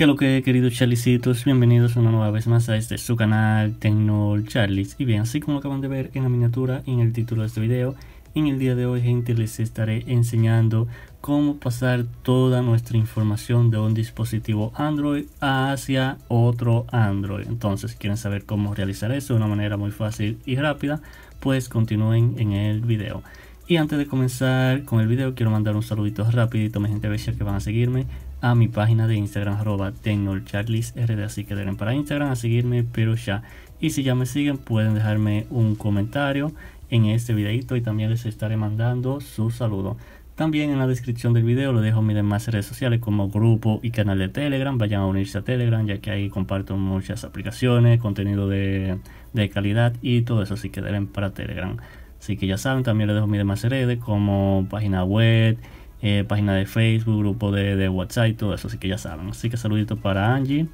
Que lo que, querido charlicitos, bienvenidos una nueva vez más a este su canal Tecnol Charlies. Y bien, así como lo acaban de ver en la miniatura y en el título de este video, en el día de hoy, gente, les estaré enseñando cómo pasar toda nuestra información de un dispositivo Android hacia otro Android. Entonces, si quieren saber cómo realizar eso de una manera muy fácil y rápida, pues continúen en el video. Y antes de comenzar con el video, quiero mandar un saludito rapidito a mi gente bella que van a seguirme a mi página de Instagram arroba rd Así que den para Instagram a seguirme, pero ya. Y si ya me siguen, pueden dejarme un comentario en este videito y también les estaré mandando su saludo. También en la descripción del video lo dejo mis demás redes sociales como grupo y canal de Telegram. Vayan a unirse a Telegram ya que ahí comparto muchas aplicaciones, contenido de, de calidad y todo eso. Así que den para Telegram. Así que ya saben, también le dejo mis demás redes como página web, eh, página de Facebook, grupo de, WhatsApp y todo eso, así que ya saben. Así que saludito para Angie,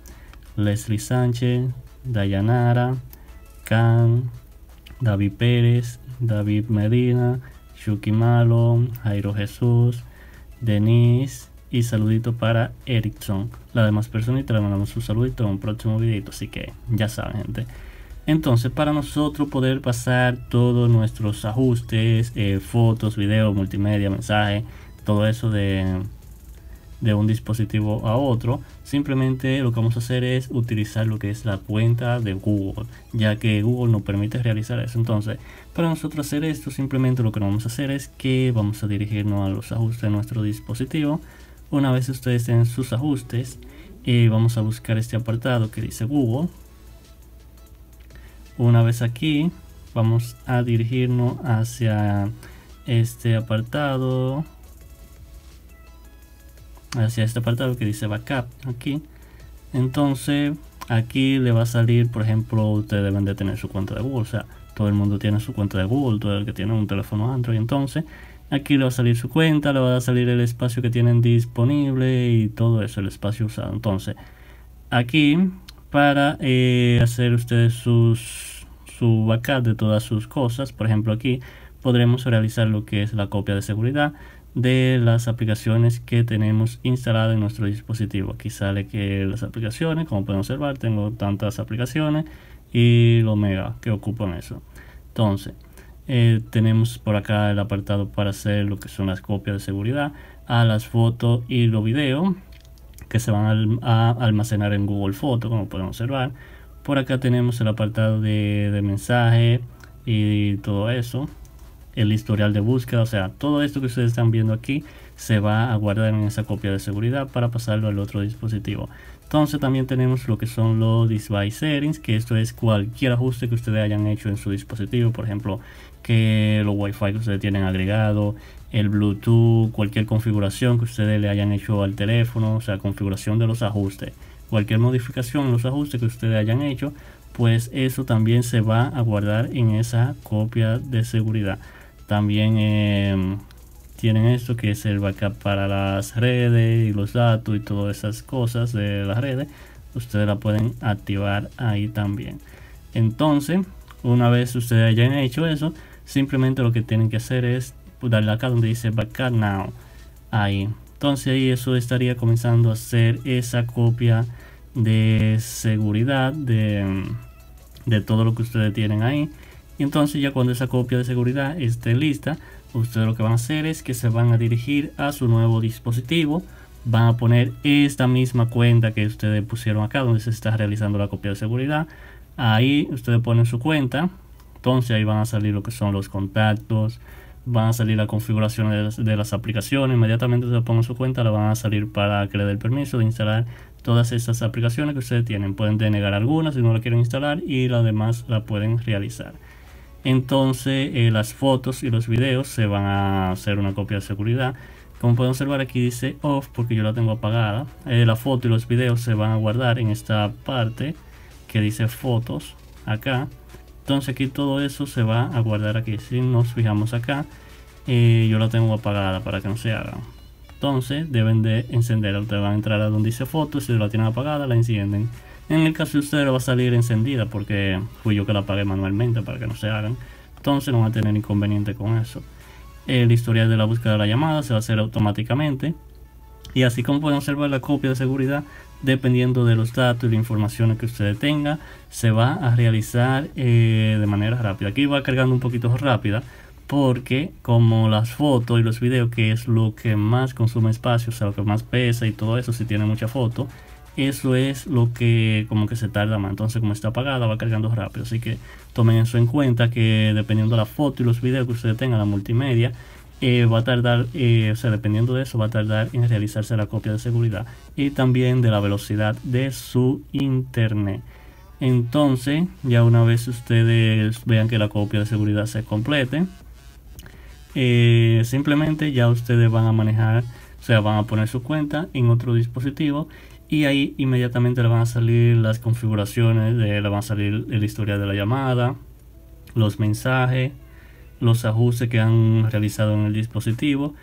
Leslie Sánchez, Dayanara, Khan, David Pérez, David Medina, Shuki Malo, Jairo Jesús, Denise y saludito para Erickson. la demás personita. le mandamos un saludito en un próximo video. así que ya saben, gente. Entonces, para nosotros poder pasar todos nuestros ajustes, eh, fotos, videos, multimedia, mensajes todo eso de, de un dispositivo a otro, simplemente lo que vamos a hacer es utilizar lo que es la cuenta de Google, ya que Google nos permite realizar eso. Entonces, para nosotros hacer esto, simplemente lo que vamos a hacer es que vamos a dirigirnos a los ajustes de nuestro dispositivo. Una vez ustedes en sus ajustes, y eh, vamos a buscar este apartado que dice Google. Una vez aquí, vamos a dirigirnos hacia este apartado hacia este apartado que dice backup aquí entonces aquí le va a salir por ejemplo ustedes deben de tener su cuenta de Google o sea todo el mundo tiene su cuenta de Google todo el que tiene un teléfono Android entonces aquí le va a salir su cuenta le va a salir el espacio que tienen disponible y todo eso el espacio usado entonces aquí para eh, hacer ustedes sus su backup de todas sus cosas por ejemplo aquí podremos realizar lo que es la copia de seguridad de las aplicaciones que tenemos instaladas en nuestro dispositivo. Aquí sale que las aplicaciones, como pueden observar, tengo tantas aplicaciones y lo mega que ocupan eso. Entonces, eh, tenemos por acá el apartado para hacer lo que son las copias de seguridad a las fotos y los videos que se van a almacenar en Google Foto, como pueden observar. Por acá tenemos el apartado de, de mensaje y todo eso el historial de búsqueda, o sea, todo esto que ustedes están viendo aquí se va a guardar en esa copia de seguridad para pasarlo al otro dispositivo. Entonces también tenemos lo que son los device settings, que esto es cualquier ajuste que ustedes hayan hecho en su dispositivo, por ejemplo, que los wifi que ustedes tienen agregado, el Bluetooth, cualquier configuración que ustedes le hayan hecho al teléfono, o sea, configuración de los ajustes, cualquier modificación, los ajustes que ustedes hayan hecho, pues eso también se va a guardar en esa copia de seguridad. También em, tienen esto que es el backup para las redes y los datos y todas esas cosas de las redes. Ustedes la pueden activar ahí también. Entonces, una vez ustedes hayan hecho eso, simplemente lo que tienen que hacer es darle acá donde dice backup now. Ahí. Entonces ahí eso estaría comenzando a hacer esa copia de seguridad de todo lo que ustedes tienen ahí. Y entonces ya cuando esa copia de seguridad esté lista, ustedes lo que van a hacer es que se van a dirigir a su nuevo dispositivo. Van a poner esta misma cuenta que ustedes pusieron acá donde se está realizando la copia de seguridad. Ahí ustedes ponen su cuenta. Entonces ahí van a salir lo que son los contactos. Van a salir la configuración de las, aplicaciones. Inmediatamente ustedes pongan su cuenta. La van a salir para que le dé el permiso de instalar todas esas aplicaciones que ustedes tienen. Pueden denegar algunas si no la quieren instalar y las demás la pueden realizar entonces eh, las fotos y los videos se van a hacer una copia de seguridad como pueden observar aquí dice off porque yo la tengo apagada eh, la foto y los videos se van a guardar en esta parte que dice fotos acá entonces aquí todo eso se va a guardar aquí si nos fijamos acá eh, yo la tengo apagada para que no se haga. entonces deben de encender ustedes van a entrar a donde dice fotos si la tienen apagada la encienden en el caso de ustedes va a salir encendida porque fui yo que la apagué manualmente para que no se hagan. Entonces no va a tener inconveniente con eso. El historial de la búsqueda de la llamada se va a hacer automáticamente. Y así como pueden observar la copia de seguridad, dependiendo de los datos y la información que usted tenga, se va a realizar eh, de manera rápida. Aquí va cargando un poquito rápida porque como las fotos y los videos, que es lo que más consume espacio, o sea, lo que más pesa y todo eso, si tiene mucha foto, eso es lo que como que se tarda más. Entonces, como está apagada, va cargando rápido. Así que tomen eso en cuenta que dependiendo de la foto y los videos que ustedes tengan, la multimedia, eh, va a tardar, eh, o sea, dependiendo de eso, va a tardar en realizarse la copia de seguridad y también de la velocidad de su internet. Entonces, ya una vez ustedes vean que la copia de seguridad se complete, eh, simplemente ya ustedes van a manejar, o sea, van a poner su cuenta en otro dispositivo y ahí inmediatamente le van a salir las configuraciones, le van a salir la historia de la llamada, los mensajes, los ajustes que han realizado en el dispositivo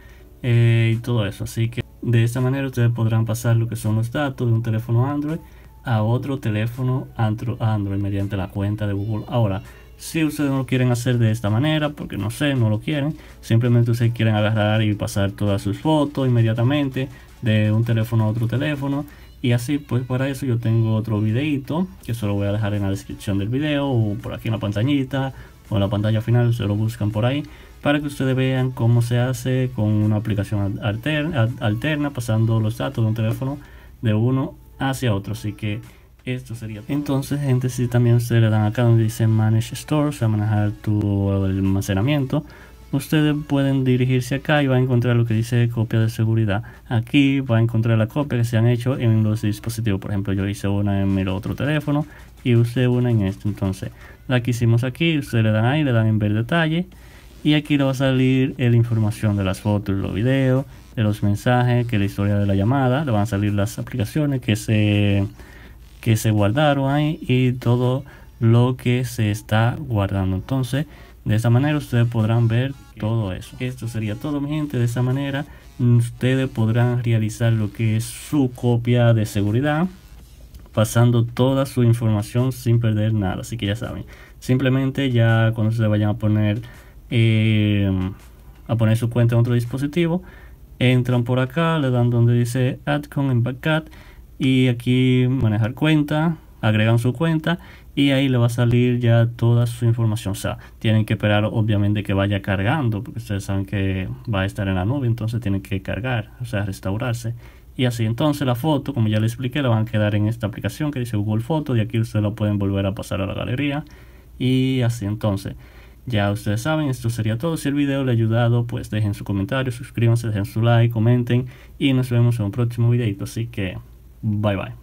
eh, y todo eso. Así que de esta manera ustedes podrán pasar lo que son los datos de un teléfono Android a otro teléfono Android mediante la cuenta de Google. Ahora, si ustedes no lo quieren hacer de esta manera, porque no sé, no lo quieren, simplemente ustedes quieren agarrar y pasar todas sus fotos inmediatamente de un teléfono a otro teléfono y así, pues para eso yo tengo otro videito, que se lo voy a dejar en la descripción del video, o por aquí en la pantallita, o en la pantalla final, se lo buscan por ahí, para que ustedes vean cómo se hace con una aplicación alterna, pasando los datos de un teléfono de uno hacia otro. Así que esto sería todo. entonces gente si también ustedes le dan acá donde dice manage store o sea manejar tu almacenamiento ustedes pueden dirigirse acá y va a encontrar lo que dice copia de seguridad. Aquí va a encontrar la copia que se han hecho en los dispositivos. Por ejemplo, yo hice una en mi otro teléfono y usé una en este. Entonces, la que hicimos aquí, ustedes le dan ahí, le dan en ver detalle. Y aquí le va a salir la información de las fotos, los videos, de los mensajes, que la historia de la llamada. Le van a salir las aplicaciones que se, que se guardaron ahí y todo lo que se está guardando. Entonces, de esa manera ustedes podrán ver todo eso. Esto sería todo mi gente. De esa manera ustedes podrán realizar lo que es su copia de seguridad. Pasando toda su información sin perder nada. Así que ya saben. Simplemente ya cuando ustedes vayan a poner, eh, a poner su cuenta en otro dispositivo. Entran por acá. Le dan donde dice Adcon en Backup. Y aquí manejar cuenta agregan su cuenta y ahí le va a salir ya toda su información. O sea, tienen que esperar obviamente que vaya cargando, porque ustedes saben que va a estar en la nube, entonces tienen que cargar, o sea, restaurarse. Y así entonces la foto, como ya les expliqué, la van a quedar en esta aplicación que dice Google Foto, de aquí ustedes la pueden volver a pasar a la galería. Y así entonces. Ya ustedes saben, esto sería todo. Si el video le ha ayudado, pues dejen su comentario, suscríbanse, dejen su like, comenten y nos vemos en un próximo videito. Así que, bye bye.